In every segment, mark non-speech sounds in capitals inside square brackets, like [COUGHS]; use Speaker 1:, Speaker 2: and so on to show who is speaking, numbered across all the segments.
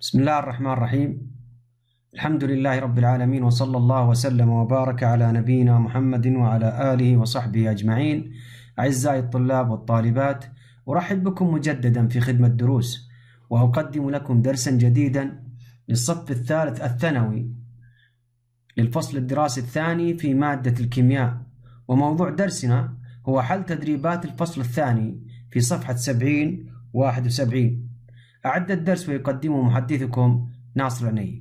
Speaker 1: بسم الله الرحمن الرحيم الحمد لله رب العالمين وصلى الله وسلم وبارك على نبينا محمد وعلى آله وصحبه أجمعين أعزائي الطلاب والطالبات أرحب بكم مجددا في خدمة دروس وأقدم لكم درسا جديدا للصف الثالث الثانوي للفصل الدراسي الثاني في مادة الكيمياء وموضوع درسنا هو حل تدريبات الفصل الثاني في صفحة 70 71 أعد الدرس ويقدمه محدثكم ناصر عنيق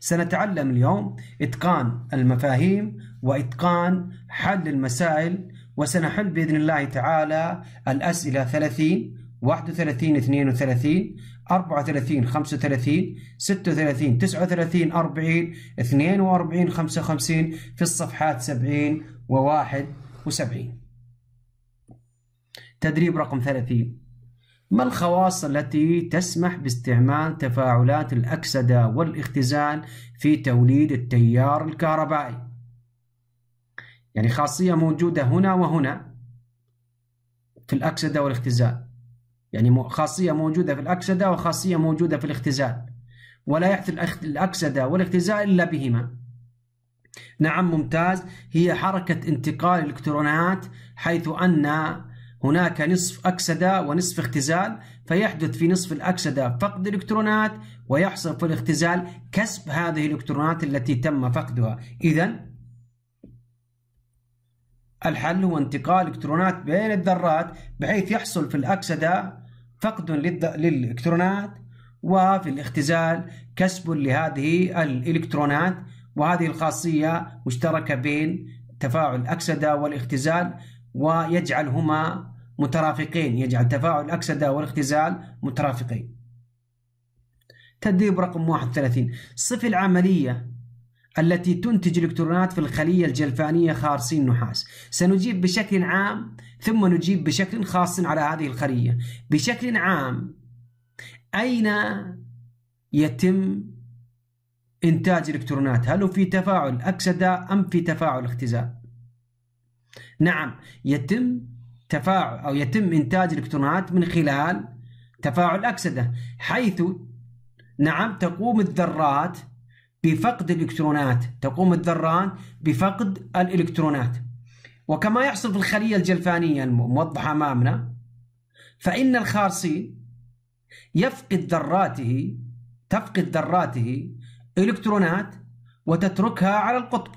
Speaker 1: سنتعلم اليوم إتقان المفاهيم وإتقان حل المسائل وسنحل بإذن الله تعالى الأسئلة 30 31 32 34 35 36 39 40 42 55 في الصفحات 70 و71 تدريب رقم 30 ما الخواص التي تسمح باستعمال تفاعلات الأكسدة والاختزال في توليد التيار الكهربائي؟ يعني خاصية موجودة هنا وهنا في الأكسدة والاختزال يعني خاصية موجودة في الأكسدة وخاصية موجودة في الاختزال ولا يحدث الأكسدة والاختزال إلا بهما نعم ممتاز هي حركة انتقال الإلكترونات حيث أن هناك نصف أكسدة ونصف اختزال فيحدث في نصف الأكسدة فقد الإلكترونات ويحصل في الاختزال كسب هذه الإلكترونات التي تم فقدها إذا الحل هو انتقال الإلكترونات بين الذرات بحيث يحصل في الأكسدة فقد للإلكترونات وفي الاختزال كسب لهذه الإلكترونات وهذه الخاصية مشتركة بين تفاعل الأكسدة والاختزال ويجعلهما مترافقين يجعل تفاعل الأكسدة والاختزال مترافقين تدريب رقم 31 صف العملية التي تنتج الكترونات في الخلية الجلفانية خارصين النحاس سنجيب بشكل عام ثم نجيب بشكل خاص على هذه الخلية بشكل عام أين يتم إنتاج الكترونات هل في تفاعل أكسدة أم في تفاعل اختزاء نعم يتم تفاعل أو يتم إنتاج الكترونات من خلال تفاعل أكسدة حيث نعم تقوم الذرات بفقد الإلكترونات تقوم الذران بفقد الإلكترونات وكما يحصل في الخلية الجلفانية الموضحة أمامنا فإن الخارصي يفقد ذراته تفقد ذراته إلكترونات وتتركها على القطب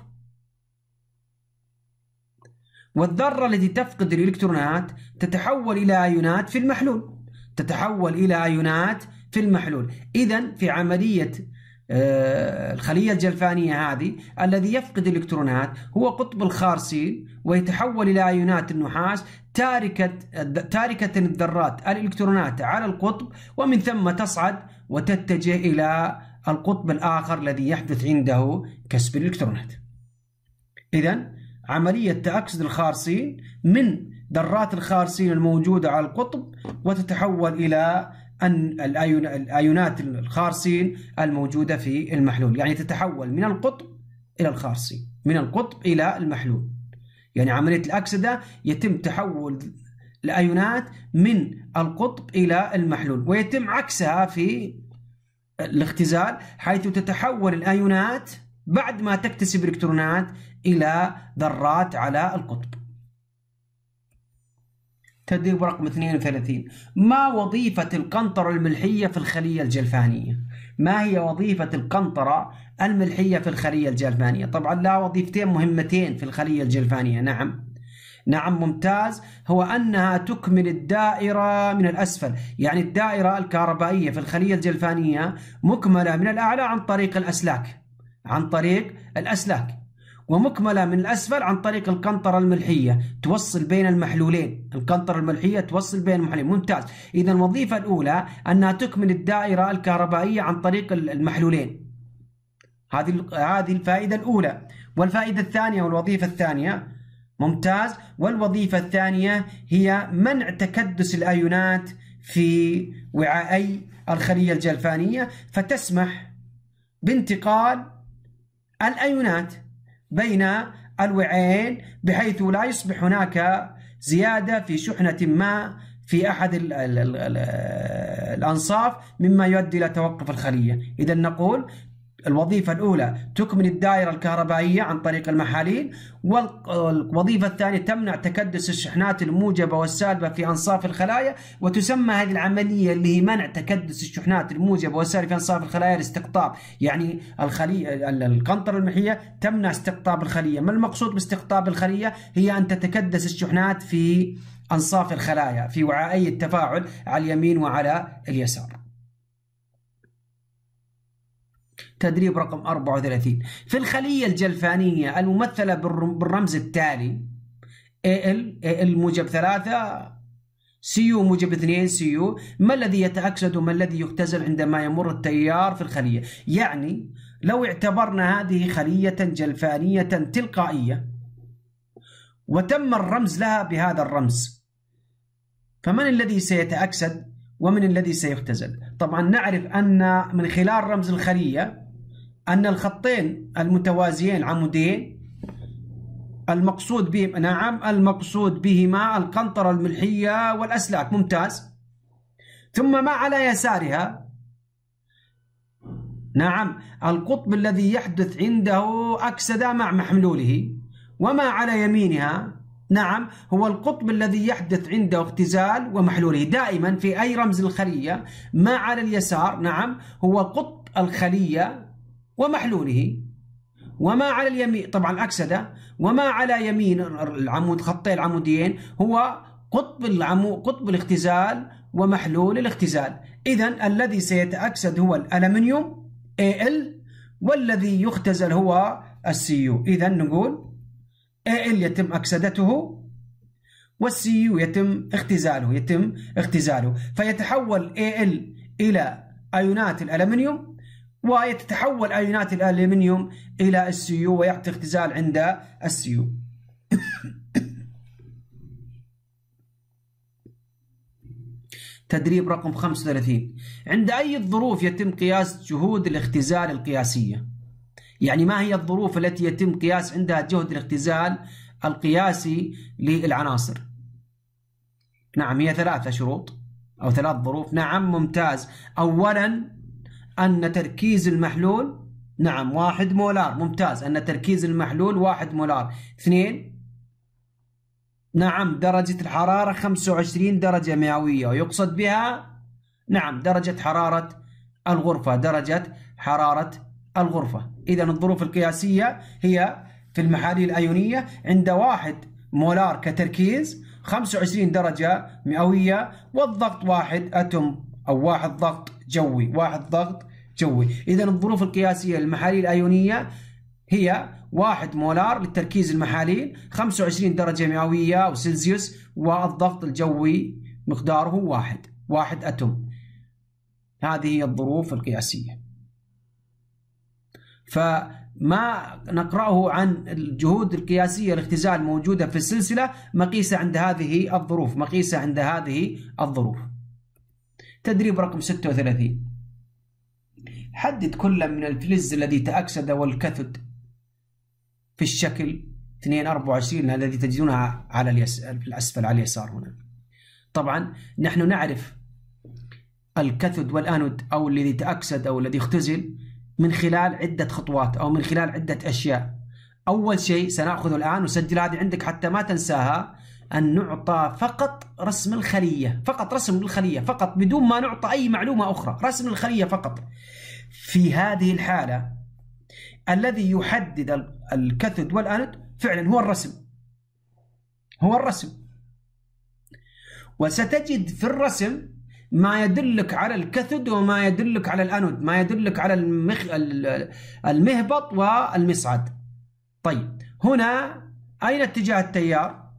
Speaker 1: والذرة التي تفقد الإلكترونات تتحول إلى أيونات في المحلول تتحول إلى أيونات في المحلول إذا في عملية آه، الخلية الجلفانية هذه الذي يفقد الإلكترونات هو قطب الخارسين ويتحول إلى أيونات النحاس تاركة تاركة الذرات الإلكترونات على القطب ومن ثم تصعد وتتجه إلى القطب الآخر الذي يحدث عنده كسب الإلكترونات. إذا عملية تأكسد الخارصين من ذرات الخارصين الموجودة على القطب وتتحول إلى الايونات الخارصين الموجوده في المحلول يعني تتحول من القطب الى الخارصي من القطب الى المحلول يعني عمليه الاكسده يتم تحول الايونات من القطب الى المحلول ويتم عكسها في الاختزال حيث تتحول الايونات بعد ما تكتسب الكترونات الى ذرات على القطب تدريب رقم 32 ما وظيفة القنطرة الملحية في الخلية الجلفانية؟ ما هي وظيفة القنطرة الملحية في الخلية الجلفانية؟ طبعا لها وظيفتين مهمتين في الخلية الجلفانية نعم نعم ممتاز هو أنها تكمل الدائرة من الأسفل يعني الدائرة الكهربائية في الخلية الجلفانية مكملة من الأعلى عن طريق الأسلاك عن طريق الأسلاك ومكملة من الأسفل عن طريق القنطرة الملحية توصل بين المحلولين القنطرة الملحية توصل بين المحلولين ممتاز إذا الوظيفة الأولى أنها تكمل الدائرة الكهربائية عن طريق المحلولين هذه هذه الفائدة الأولى والفائدة الثانية والوظيفة الثانية ممتاز والوظيفة الثانية هي منع تكدس الأيونات في وعائي الخلية الجلفانية فتسمح بانتقال الأيونات بين الوعين بحيث لا يصبح هناك زيادة في شحنة ما في أحد الـ الـ الـ الأنصاف مما يؤدي إلى توقف الخلية إذا نقول الوظيفة الأولى تكمل الدائرة الكهربائية عن طريق المحاليل والوظيفة الثانية تمنع تكدس الشحنات الموجبة والسالبة في أنصاف الخلايا وتسمى هذه العملية اللي هي منع تكدس الشحنات الموجبة والسالبة في أنصاف الخلايا الاستقطاب يعني الخلية القنطرة المحية تمنع استقطاب الخلية ما المقصود باستقطاب الخلية هي أن تتكدس الشحنات في أنصاف الخلايا في وعائي التفاعل على اليمين وعلى اليسار تدريب رقم 34 في الخلية الجلفانية الممثلة بالرمز التالي AL AL موجب 3 سيو موجب 2 سيو ما الذي يتأكسد وما الذي يختزل عندما يمر التيار في الخلية يعني لو اعتبرنا هذه خلية جلفانية تلقائية وتم الرمز لها بهذا الرمز فمن الذي سيتأكسد ومن الذي سيختزل طبعا نعرف أن من خلال رمز الخلية أن الخطين المتوازيين عمودين المقصود بهم نعم المقصود بهما القنطرة الملحية والأسلاك ممتاز ثم ما على يسارها نعم القطب الذي يحدث عنده أكسدة مع محلوله وما على يمينها نعم هو القطب الذي يحدث عنده اختزال ومحلوله دائما في أي رمز الخلية ما على اليسار نعم هو قطب الخلية ومحلوله وما على اليمين طبعا أكسده وما على يمين العمود خطي العموديين هو قطب العمو قطب الاختزال ومحلول الاختزال إذا الذي سيتأكسد هو الألمنيوم ال والذي يختزل هو السيو إذا نقول ال يتم أكسدته والسيو يتم اختزاله يتم اختزاله فيتحول ال إلى أيونات الألمنيوم وتتحول ايونات الالمنيوم الى السيو ويعطي اختزال عند السيو [COUGHS] تدريب رقم 35 عند أي الظروف يتم قياس جهود الاختزال القياسية يعني ما هي الظروف التي يتم قياس عندها جهد الاختزال القياسي للعناصر نعم هي ثلاثة شروط أو ثلاث ظروف نعم ممتاز أولا أن تركيز المحلول نعم واحد مولار ممتاز أن تركيز المحلول واحد مولار اثنين نعم درجة الحرارة 25 درجة مئوية ويقصد بها نعم درجة حرارة الغرفة درجة حرارة الغرفة إذا الظروف القياسية هي في المحاليل الأيونية عند واحد مولار كتركيز 25 درجة مئوية والضغط واحد أتم أو واحد ضغط جوي واحد ضغط جوي إذا الظروف القياسية للمحاليل الأيونية هي 1 مولار للتركيز المحاليل 25 درجة مئوية وسلسيوس والضغط الجوي مقداره واحد واحد أتم هذه هي الظروف القياسية فما نقرأه عن الجهود القياسية الاختزال الموجودة في السلسلة مقيسة عند هذه الظروف مقيسة عند هذه الظروف تدريب رقم 36 حدد كلا من الفلز الذي تأكسد والكثد في الشكل 224 الذي تجدونها على اليسار في الأسفل على اليسار هنا طبعا نحن نعرف الكثد والأنود أو الذي تأكسد أو الذي اختزل من خلال عدة خطوات أو من خلال عدة أشياء أول شيء سنأخذه الآن وسجل هذه عندك حتى ما تنساها أن نعطى فقط رسم الخلية فقط رسم الخلية فقط بدون ما نعطى أي معلومة أخرى رسم الخلية فقط في هذه الحالة الذي يحدد الكثد والأند فعلا هو الرسم هو الرسم وستجد في الرسم ما يدلك على الكثد وما يدلك على الأند ما يدلك على المخ... المهبط والمصعد طيب هنا أين اتجاه التيار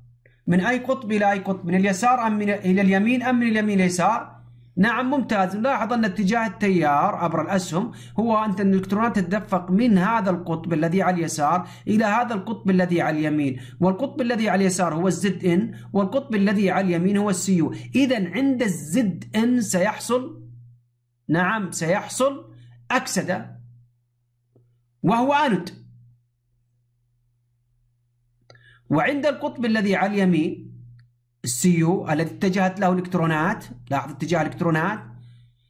Speaker 1: من أي قطب إلى أي قطب من اليسار أم من إلى اليمين أم من اليمين اليسار نعم ممتاز نلاحظ أن اتجاه التيار عبر الأسهم هو أن الإلكترونات تتدفق من هذا القطب الذي على اليسار إلى هذا القطب الذي على اليمين والقطب الذي على اليسار هو الزد إن والقطب الذي على اليمين هو السيو إذا عند الزد إن سيحصل نعم سيحصل أكسدة وهو أند وعند القطب الذي على اليمين السيو الذي اتجهت له الالكترونات لاحظ اتجاه الالكترونات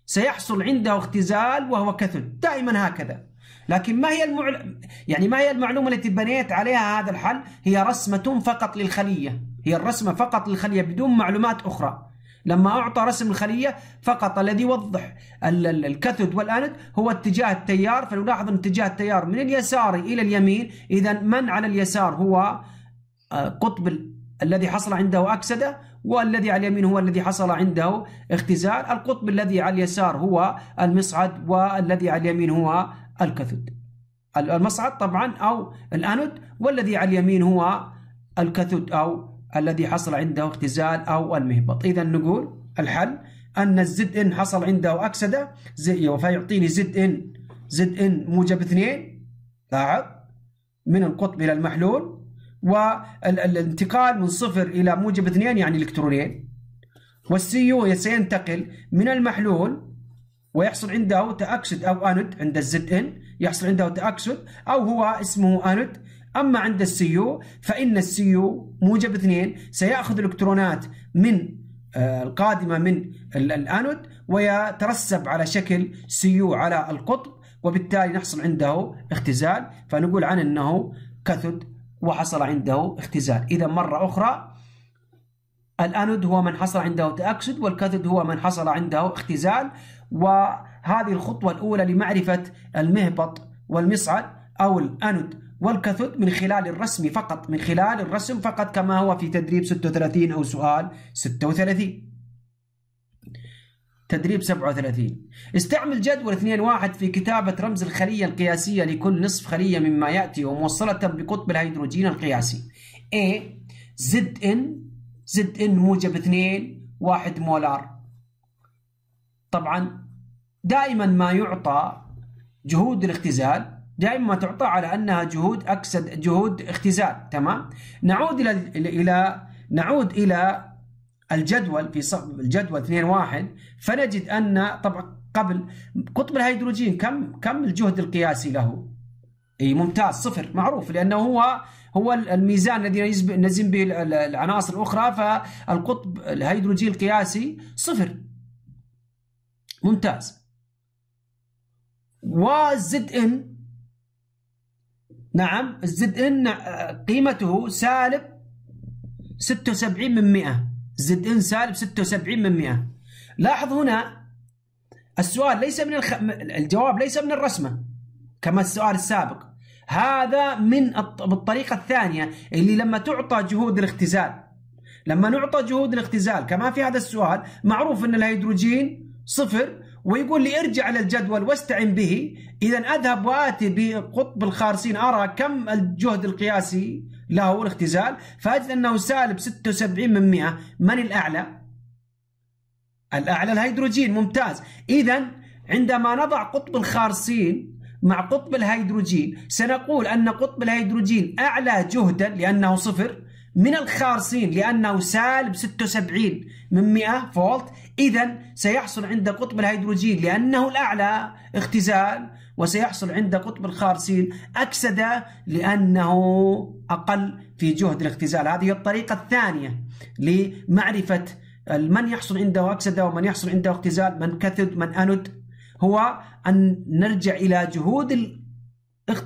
Speaker 1: سيحصل عنده اختزال وهو كثل دائما هكذا لكن ما هي المعل... يعني ما هي المعلومه التي بنيت عليها هذا الحل هي رسمه فقط للخليه هي الرسمه فقط للخليه بدون معلومات اخرى لما اعطى رسم الخليه فقط الذي يوضح الكاثود والانود هو اتجاه التيار فنلاحظ ان اتجاه التيار من اليسار الى اليمين اذا من على اليسار هو آه، قطب الذي حصل عنده أكسدة والذي على اليمين هو الذي حصل عنده اختزال القطب الذي على اليسار هو المصعد والذي على اليمين هو الكثد المصعد طبعا أو الأنود والذي على اليمين هو الكثد أو الذي حصل عنده اختزال أو المهبط إذا نقول الحل أن الزد إن حصل عنده أكسدة زي فيعطيني زد إن زد إن موجب اثنين لاحظ من القطب إلى المحلول والانتقال من صفر إلى موجب اثنين يعني إلكترونين والسي يو سينتقل من المحلول ويحصل عنده تأكسد أو انود عند الزد إن يحصل عنده تأكسد أو هو اسمه انود أما عند السي يو فإن السي يو موجب اثنين سيأخذ الإلكترونات من آه، القادمة من الأنود ويترسب على شكل سي يو على القطب وبالتالي نحصل عنده اختزال فنقول عنه أنه كاثود وحصل عنده اختزال إذا مرة أخرى الأنود هو من حصل عنده تأكسد والكاثود هو من حصل عنده اختزال وهذه الخطوة الأولى لمعرفة المهبط والمصعد أو الأنود والكاثود من خلال الرسم فقط من خلال الرسم فقط كما هو في تدريب 36 أو سؤال 36 تدريب 37 استعمل جدول 2 1 في كتابة رمز الخلية القياسية لكل نصف خلية مما يأتي وموصلة بقطب الهيدروجين القياسي A ZN ZN موجب 2 1 مولار طبعا دائما ما يعطى جهود الاختزال دائما ما تعطى على أنها جهود أكسد جهود اختزال تمام نعود إلى إلى نعود إلى الجدول في صف الجدول 2 1 فنجد ان طبعا قبل قطب الهيدروجين كم كم الجهد القياسي له؟ اي ممتاز صفر معروف لانه هو هو الميزان الذي نزن به العناصر الاخرى فالقطب الهيدروجين القياسي صفر ممتاز والزد ان نعم الزد ان آه، قيمته سالب 76 من 100 زد ان سالب 76 من 100 لاحظ هنا السؤال ليس من الخ... الجواب ليس من الرسمه كما السؤال السابق هذا من الطريقه الثانيه اللي لما تعطى جهود الاختزال لما نعطى جهود الاختزال كما في هذا السؤال معروف ان الهيدروجين صفر ويقول لي ارجع للجدول واستعن به اذا اذهب واتي بقطب الخارسين ارى كم الجهد القياسي له الاختزال فأجد أنه سالب 76 من 100 من الأعلى؟ الأعلى الهيدروجين ممتاز إذا عندما نضع قطب الخارصين مع قطب الهيدروجين سنقول أن قطب الهيدروجين أعلى جهدا لأنه صفر من الخارصين لأنه سالب 76 من 100 فولت إذا سيحصل عند قطب الهيدروجين لأنه الأعلى اختزال وسيحصل عند قطب الخارسين أكسدة لأنه أقل في جهد الاختزال هذه الطريقة الثانية لمعرفة من يحصل عنده أكسدة ومن يحصل عنده اختزال من كثد من أند هو أن نرجع إلى جهود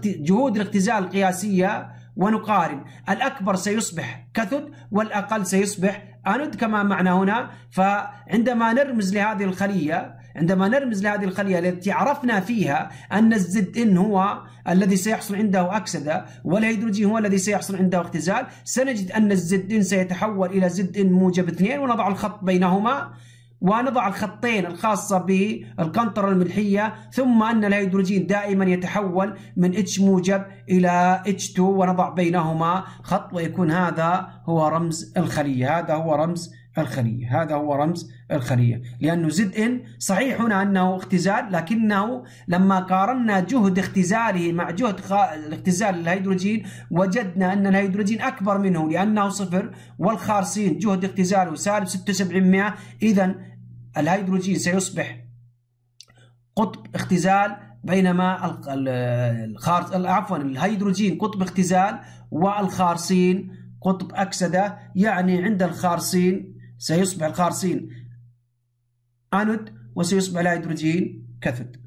Speaker 1: جهود الاختزال القياسية ونقارن الأكبر سيصبح كثد والأقل سيصبح أند كما معنا هنا فعندما نرمز لهذه الخلية عندما نرمز لهذه الخلية التي عرفنا فيها أن الزد إن هو الذي سيحصل عنده أكسدة والهيدروجين هو الذي سيحصل عنده اختزال سنجد أن الزد إن سيتحول إلى زد إن موجب اثنين ونضع الخط بينهما ونضع الخطين الخاصة بالقنطرة الملحية ثم أن الهيدروجين دائما يتحول من H موجب إلى H2 ونضع بينهما خط ويكون هذا هو رمز الخلية هذا هو رمز الخلية هذا هو رمز الخلية لأنه زد إن صحيح هنا أنه اختزال لكنه لما قارنا جهد اختزاله مع جهد اختزال الهيدروجين وجدنا أن الهيدروجين أكبر منه لأنه صفر والخارصين جهد اختزاله سالب 76% إذا الهيدروجين سيصبح قطب اختزال بينما الخارص عفوا الهيدروجين قطب اختزال والخارصين قطب أكسدة يعني عند الخارصين سيصبح الخارصين انود وسيصبح الهيدروجين هيدروجين كاثود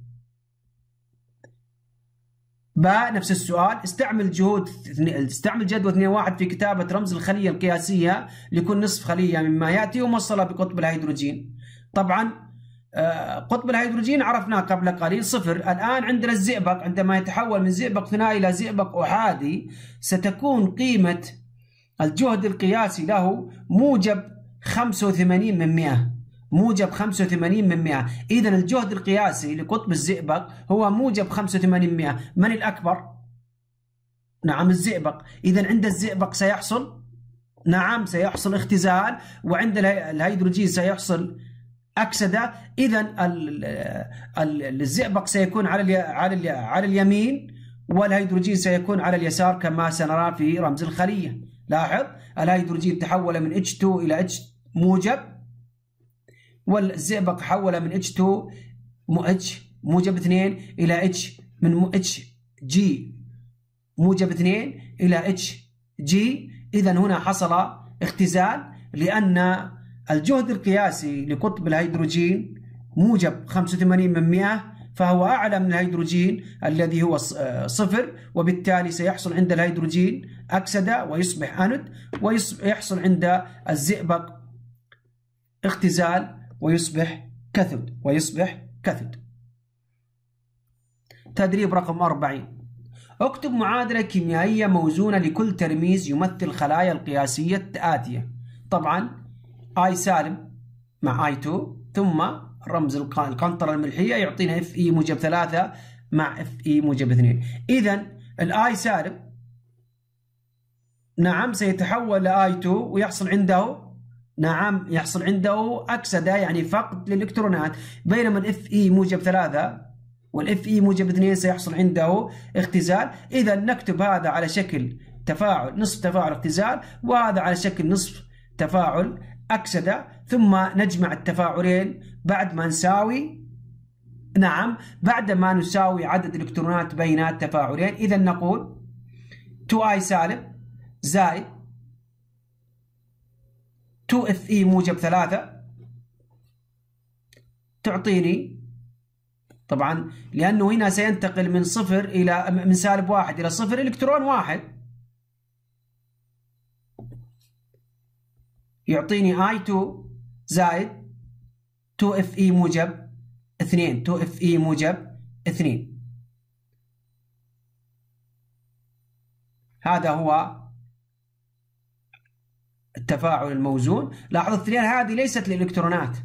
Speaker 1: باء نفس السؤال استعمل جهود استعمل جدول 2 1 في كتابه رمز الخليه القياسيه لكل نصف خليه مما ياتي وموصله بقطب الهيدروجين طبعا آه، قطب الهيدروجين عرفناه قبل قليل صفر الآن عندنا الزئبق عندما يتحول من زئبق ثنائي إلى زئبق أحادي ستكون قيمة الجهد القياسي له موجب 85 من 100 موجب 85 من 100 إذا الجهد القياسي لقطب الزئبق هو موجب 85 من 100 من الأكبر؟ نعم الزئبق إذا عند الزئبق سيحصل نعم سيحصل اختزال وعند الهيدروجين سيحصل أكسدة إذا الزئبق سيكون على على على اليمين والهيدروجين سيكون على اليسار كما سنرى في رمز الخلية لاحظ الهيدروجين تحول من H2 إلى H موجب والزئبق حوله من اتش 2 مو اتش موجب 2 الى اتش من اتش جي موجب 2 الى اتش جي اذا هنا حصل اختزال لان الجهد القياسي لقطب الهيدروجين موجب 85 من 100 فهو اعلى من الهيدروجين الذي هو آه، صفر وبالتالي سيحصل عند الهيدروجين اكسده ويصبح انود ويحصل عند الزئبق اختزال ويصبح كاثود ويصبح كاثود تدريب رقم 40 اكتب معادلة كيميائية موزونة لكل ترميز يمثل خلايا القياسية التآتية طبعا اي سالب مع اي 2 ثم رمز القنطرة الملحية يعطينا اف اي موجب 3 مع اف اي موجب 2 اذا الاي سالب نعم سيتحول لاي 2 ويحصل عنده نعم يحصل عنده أكسدة يعني فقد للإلكترونات بينما الاف اي e موجب ثلاثة والاف اي e موجب اثنين سيحصل عنده اختزال إذا نكتب هذا على شكل تفاعل نصف تفاعل اختزال وهذا على شكل نصف تفاعل أكسدة ثم نجمع التفاعلين بعد ما نساوي نعم بعد ما نساوي عدد الإلكترونات بين التفاعلين إذا نقول 2i سالب زائد 2 اف اي موجب 3 تعطيني طبعا لانه هنا سينتقل من صفر الى من سالب واحد الى صفر الكترون واحد يعطيني اي 2 زائد 2 اف اي موجب 2 2 اف اي موجب 2 هذا هو التفاعل الموزون لاحظ الاثنين هذه ليست للإلكترونات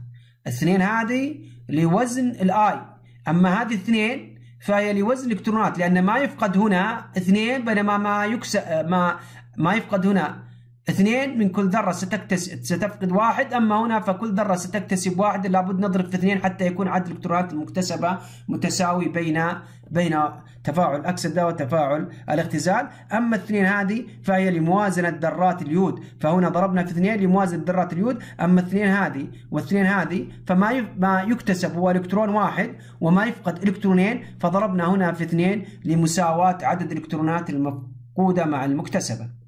Speaker 1: الاثنين هذه لوزن الاي أما هذه الاثنين فهي لوزن الإلكترونات لأن ما يفقد هنا اثنين بينما ما يكسر ما ما يفقد هنا اثنين من كل ذرة ستكتسب ستفقد واحد أما هنا فكل ذرة ستكتسب واحد لابد نضرب في اثنين حتى يكون عدد الإلكترونات المكتسبة متساوي بين بين تفاعل الأكسدة وتفاعل الاختزال أما اثنين هذه فهي لموازنة ذرات اليود فهنا ضربنا في اثنين لموازنة ذرات اليود أما اثنين هذه واثنين هذه فما ما يكتسب هو إلكترون واحد وما يفقد إلكترونين فضربنا هنا في اثنين لمساواة عدد الإلكترونات المفقودة مع المكتسبة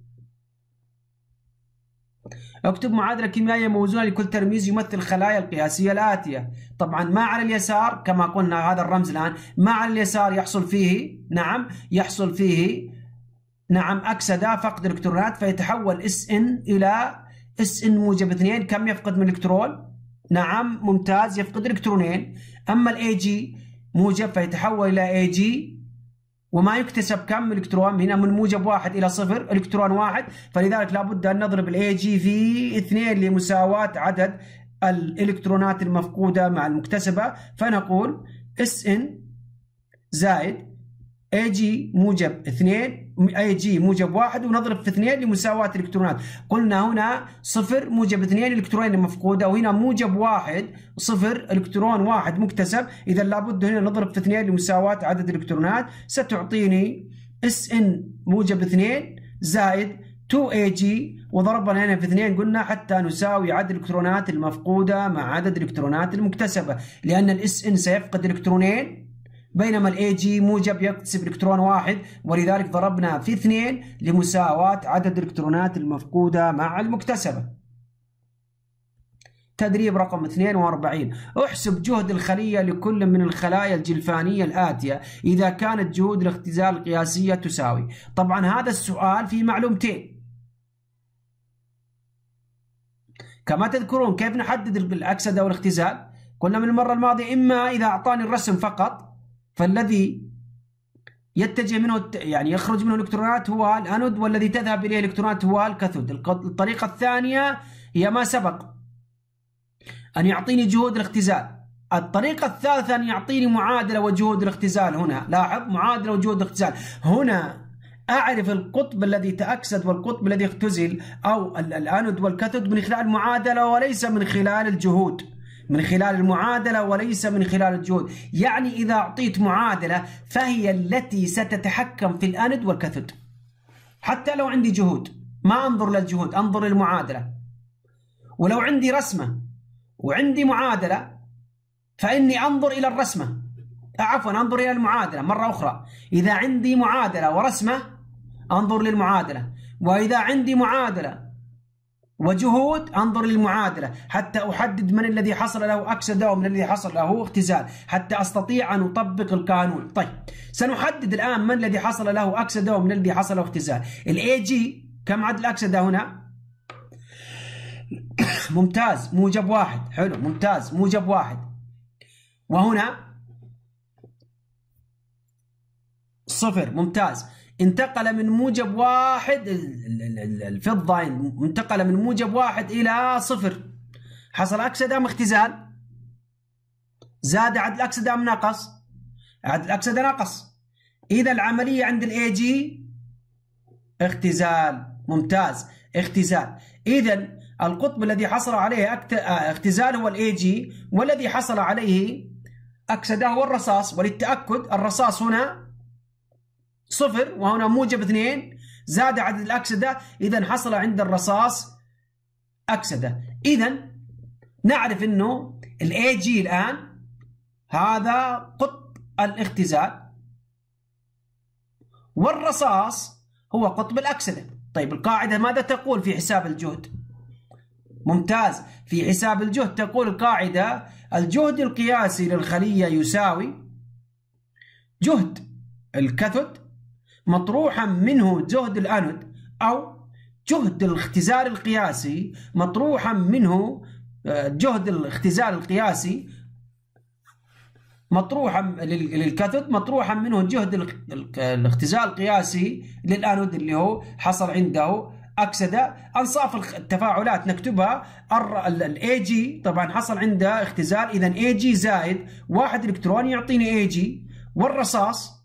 Speaker 1: اكتب معادلة كيميائية موزونة لكل ترميز يمثل الخلايا القياسية الآتية طبعا ما على اليسار كما قلنا هذا الرمز الآن ما على اليسار يحصل فيه نعم يحصل فيه نعم أكسدة فقد الكترونات فيتحول اس ان إلى اس ان موجب 2 كم يفقد من الكترون؟ نعم ممتاز يفقد الكترونين أما الاي جي موجب فيتحول إلى اي جي وما يكتسب كم الكترون هنا من موجب واحد الى صفر الكترون واحد فلذلك لابد ان نضرب الاي جي في اثنين لمساواه عدد الالكترونات المفقوده مع المكتسبه فنقول اس ان زائد اي جي موجب اثنين اي جي موجب واحد ونضرب في اثنين لمساواة الالكترونات قلنا هنا صفر موجب اثنين الكترونين مفقودة وهنا موجب واحد صفر الكترون واحد مكتسب اذا لابد هنا نضرب في اثنين لمساواة عدد الالكترونات ستعطيني اس ان موجب اثنين زائد 2AG إيه وضربنا هنا في اثنين قلنا حتى نساوي عدد الالكترونات المفقودة مع عدد الالكترونات المكتسبة لأن الاس ان سيفقد الكترونين بينما الاي جي موجب يكتسب الكترون واحد ولذلك ضربنا في اثنين لمساواة عدد الالكترونات المفقودة مع المكتسبة تدريب رقم 42 احسب جهد الخلية لكل من الخلايا الجلفانية الآتية إذا كانت جهود الاختزال القياسية تساوي طبعا هذا السؤال فيه معلومتين كما تذكرون كيف نحدد الأكسدة والاختزال قلنا من المرة الماضية إما إذا أعطاني الرسم فقط فالذي يتجه منه يعني يخرج منه الالكترونات هو الانود والذي تذهب اليه الالكترونات هو الكاثود الطريقه الثانيه هي ما سبق ان يعطيني جهود الاختزال الطريقة الثالثة أن يعطيني معادلة وجهود الاختزال هنا لاحظ معادلة وجهود الاختزال هنا أعرف القطب الذي تأكسد والقطب الذي اختزل أو الأنود والكاثود من خلال معادلة وليس من خلال الجهود من خلال المعادلة وليس من خلال الجهود، يعني إذا أعطيت معادلة فهي التي ستتحكم في الأند والكثد حتى لو عندي جهود ما أنظر للجهود أنظر للمعادلة ولو عندي رسمة وعندي معادلة فإني أنظر إلى الرسمة آه، عفوا أنظر إلى المعادلة مرة أخرى إذا عندي معادلة ورسمة أنظر للمعادلة وإذا عندي معادلة وجهود انظر للمعادله حتى احدد من الذي حصل له اكسده ومن الذي حصل له اختزال حتى استطيع ان اطبق القانون طيب سنحدد الان من الذي حصل له اكسده ومن الذي حصل له اختزال الاي جي كم عدد الاكسده هنا [COUGHS] ممتاز موجب واحد حلو ممتاز موجب واحد وهنا صفر ممتاز انتقل من موجب واحد الفضة انتقل من موجب واحد إلى صفر حصل أكسدام اختزال زاد عدد الأكسدام نقص عدد الأكسدة نقص إذا العملية عند الاي جي اختزال ممتاز اختزال إذا القطب الذي حصل عليه أكت... آه، اختزال هو الاي جي والذي حصل عليه أكسده هو الرصاص وللتأكد الرصاص هنا صفر وهنا موجب اثنين زاد عدد الأكسدة إذا حصل عند الرصاص أكسدة إذا نعرف أنه الاي جي الآن هذا قطب الاختزال والرصاص هو قطب الأكسدة طيب القاعدة ماذا تقول في حساب الجهد ممتاز في حساب الجهد تقول القاعدة الجهد القياسي للخلية يساوي جهد الكاثود مطروحا منه جهد الأند أو جهد الاختزال القياسي مطروحا منه آه، جهد الاختزال القياسي مطروحا للكاثود مطروحا منه جهد الاختزال القياسي للانود اللي هو حصل عنده اكسده انصاف التفاعلات نكتبها الاي جي طبعا حصل عنده اختزال اذا اي جي زائد واحد الكترون يعطيني اي جي والرصاص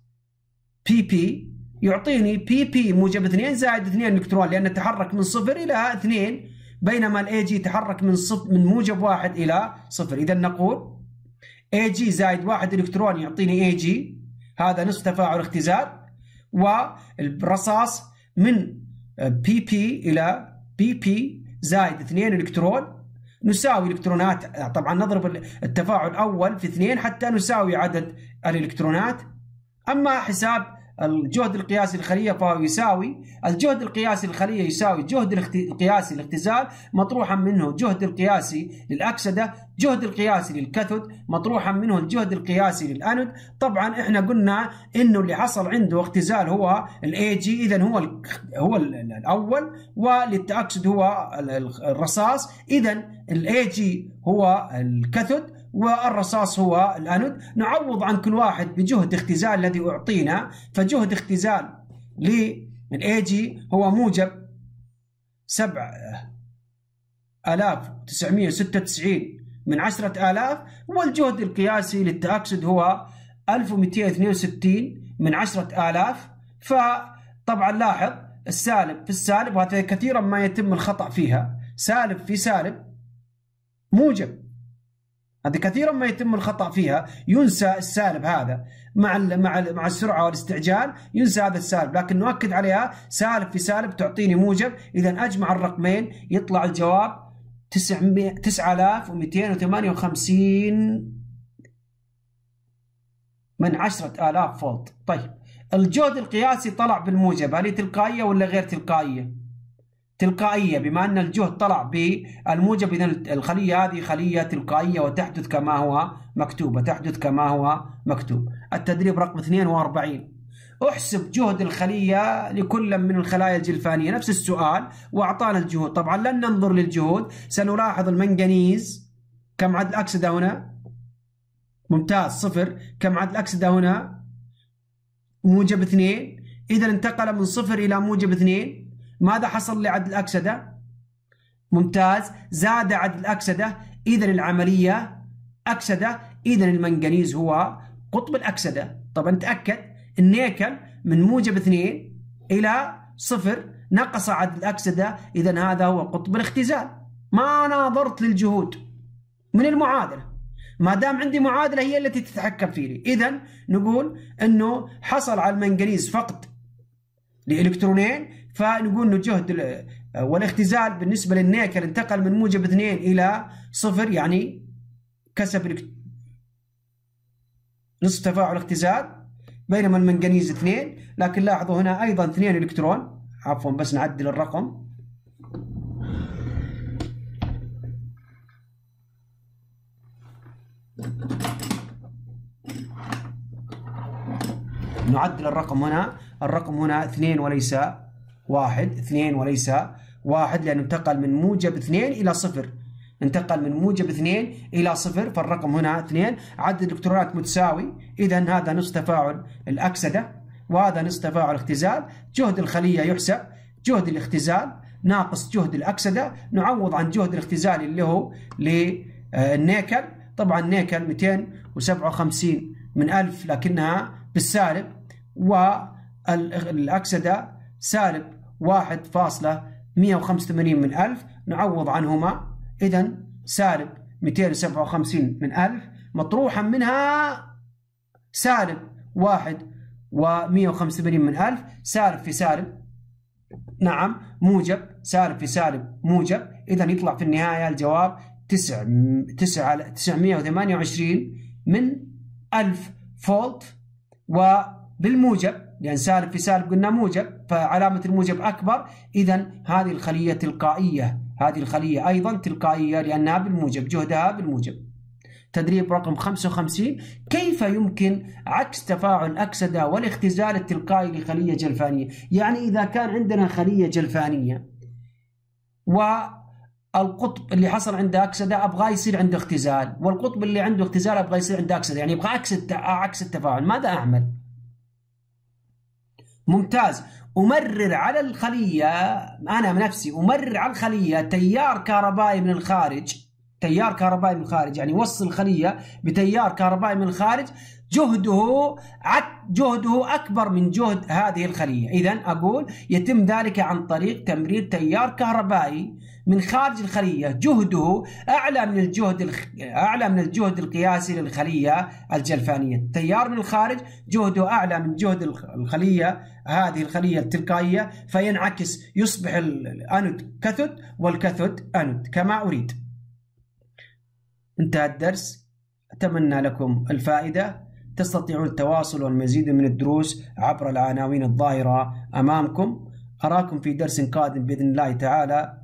Speaker 1: بي بي يعطيني بي بي موجب 2 زائد 2 الكترون لانه تحرك من صفر الى 2 بينما الاي جي تحرك من صفر من موجب 1 الى صفر اذا نقول اي جي زائد 1 الكترون يعطيني اي جي هذا نصف تفاعل اختزال والرصاص من بي بي الى بي بي زائد 2 الكترون نساوي الكترونات طبعا نضرب التفاعل الاول في 2 حتى نساوي عدد الالكترونات اما حساب الجهد القياسي الخلية فهو يساوي الجهد القياسي الخلية يساوي الجهد القياسي الاختزال مطروحا منه الجهد القياسي للأكسدة الجهد القياسي للكثود مطروحا منه الجهد القياسي للأنود طبعا احنا قلنا انه اللي حصل عنده اختزال هو الاي جي اذا هو الـ هو الـ الاول وللتأكسد هو الرصاص اذا الاي جي هو الكثود والرصاص هو الانود نعوض عن كل واحد بجهد اختزال الذي اعطينا فجهد اختزال للاي جي هو موجب 7996 من 10000 والجهد القياسي للتأكسد هو 1262 من 10000 فطبعا لاحظ السالب في السالب وهذا كثيرا ما يتم الخطأ فيها سالب في سالب موجب هذه كثيرا ما يتم الخطا فيها ينسى السالب هذا مع مع مع السرعه والاستعجال ينسى هذا السالب لكن نؤكد عليها سالب في سالب تعطيني موجب اذا اجمع الرقمين يطلع الجواب 9258 من 10000 فولت طيب الجهد القياسي طلع بالموجب هل هي تلقائيه ولا غير تلقائيه تلقائيه بما ان الجهد طلع بالموجب اذا الخليه هذه خليه تلقائيه وتحدث كما هو مكتوب تحدث كما هو مكتوب التدريب رقم 42 احسب جهد الخليه لكل من الخلايا الجلفانيه نفس السؤال واعطانا الجهود طبعا لن ننظر للجهود سنلاحظ المنغنيز كم عدد الاكسده هنا ممتاز صفر كم عدد الاكسده هنا موجب اثنين اذا انتقل من صفر الى موجب اثنين ماذا حصل لعدد الأكسدة؟ ممتاز زاد عدد الأكسدة إذا العملية أكسدة إذا المنغنيز هو قطب الأكسدة طبعا تأكد النيكل من موجب اثنين إلى صفر نقص عدد الأكسدة إذا هذا هو قطب الاختزال ما ناظرت للجهود من المعادلة ما دام عندي معادلة هي التي تتحكم فيني إذا نقول أنه حصل على المنغنيز فقد لإلكترونين فنقول انه جهد والاختزال بالنسبه للنيكل انتقل من موجب 2 الى صفر يعني كسب نصف تفاعل اختزال بينما المنجنيز 2 لكن لاحظوا هنا ايضا 2 الكترون عفوا بس نعدل الرقم نعدل الرقم هنا الرقم هنا اثنين وليس واحد اثنين وليس واحد لأنه انتقل من موجب اثنين إلى صفر انتقل من موجب اثنين إلى صفر فالرقم هنا اثنين عدد الإلكترونات متساوي إذا هذا نص تفاعل الأكسدة وهذا نص تفاعل اختزال جهد الخلية يحسب جهد الاختزال ناقص جهد الأكسدة نعوض عن جهد الاختزال اللي هو للنيكل طبعا نيكل 257 من 1000 لكنها بالسالب والأكسدة سالب 1.185 من 1000 نعوض عنهما إذا سالب 257 من 1000 مطروحا منها سالب 1 و185 من 1000 سالب في سالب نعم موجب سالب في سالب موجب إذا يطلع في النهاية الجواب 9 9 928 من 1000 فولت وبالموجب لأن يعني سالب في سالب قلنا موجب فعلامة الموجب أكبر إذا هذه الخلية تلقائية هذه الخلية أيضا تلقائية لأنها بالموجب جهدها بالموجب تدريب رقم 55 كيف يمكن عكس تفاعل أكسدة والاختزال التلقائي لخلية جلفانية يعني إذا كان عندنا خلية جلفانية والقطب اللي حصل عنده أكسدة ابغاه يصير عنده اختزال والقطب اللي عنده اختزال أبغى يصير عنده أكسدة يعني أبغى عكس عكس التفاعل ماذا أعمل؟ ممتاز امرر على الخليه انا نفسي امرر على الخليه تيار كهربائي من الخارج تيار كهربائي من الخارج يعني وصل الخليه بتيار كهربائي من الخارج جهده جهده اكبر من جهد هذه الخليه، اذا اقول يتم ذلك عن طريق تمرير تيار كهربائي من خارج الخلية جهده أعلى من الجهد الخ... أعلى من الجهد القياسي للخلية الجلفانية التيار من الخارج جهده أعلى من جهد الخلية هذه الخلية التلقائية فينعكس يصبح الأنود كاثود والكاثود أنود كما أريد انتهى الدرس أتمنى لكم الفائدة تستطيعون التواصل والمزيد من الدروس عبر العناوين الظاهرة أمامكم أراكم في درس قادم بإذن الله تعالى